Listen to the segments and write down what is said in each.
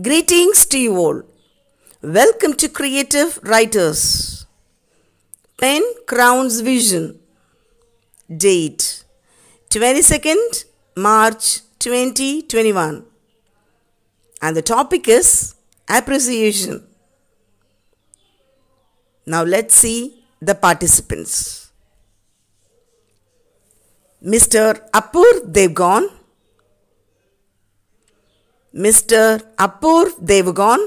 Greetings to you all. Welcome to Creative Writers. Pen Crown's Vision. Date 22nd March 2021. And the topic is appreciation. Now let's see the participants. Mr. Apur Devgon Mr. Apur Devagon,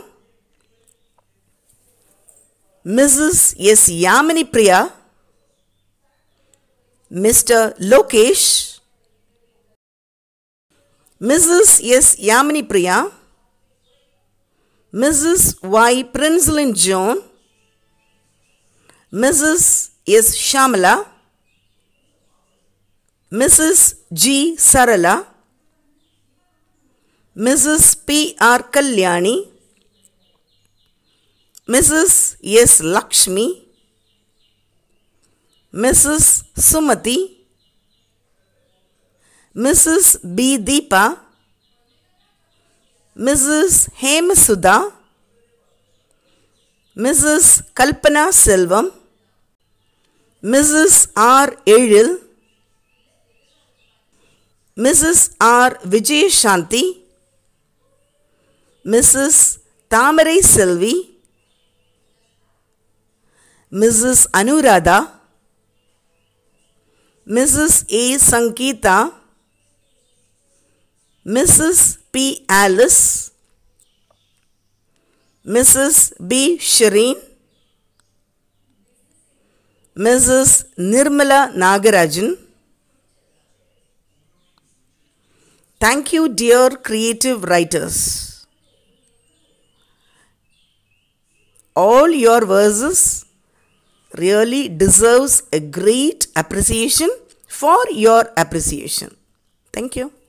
Mrs. S. Yamini Priya, Mr. Lokesh, Mrs. S. Yamini Priya, Mrs. Y. Prinslin John, Mrs. S. Shamala, Mrs. G. Sarala, Mrs. P. R. Kalyani, Mrs. S. Lakshmi, Mrs. Sumati, Mrs. B. Deepa, Mrs. Hem Sudha, Mrs. Kalpana Selvam, Mrs. R. Edil, Mrs. R. Vijay Shanti, Mrs. Tamarai Silvi, Mrs. Anuradha, Mrs. A. Sankita, Mrs. P. Alice, Mrs. B. Shireen, Mrs. Nirmala Nagarajan. Thank you, dear creative writers. all your verses really deserves a great appreciation for your appreciation. Thank you.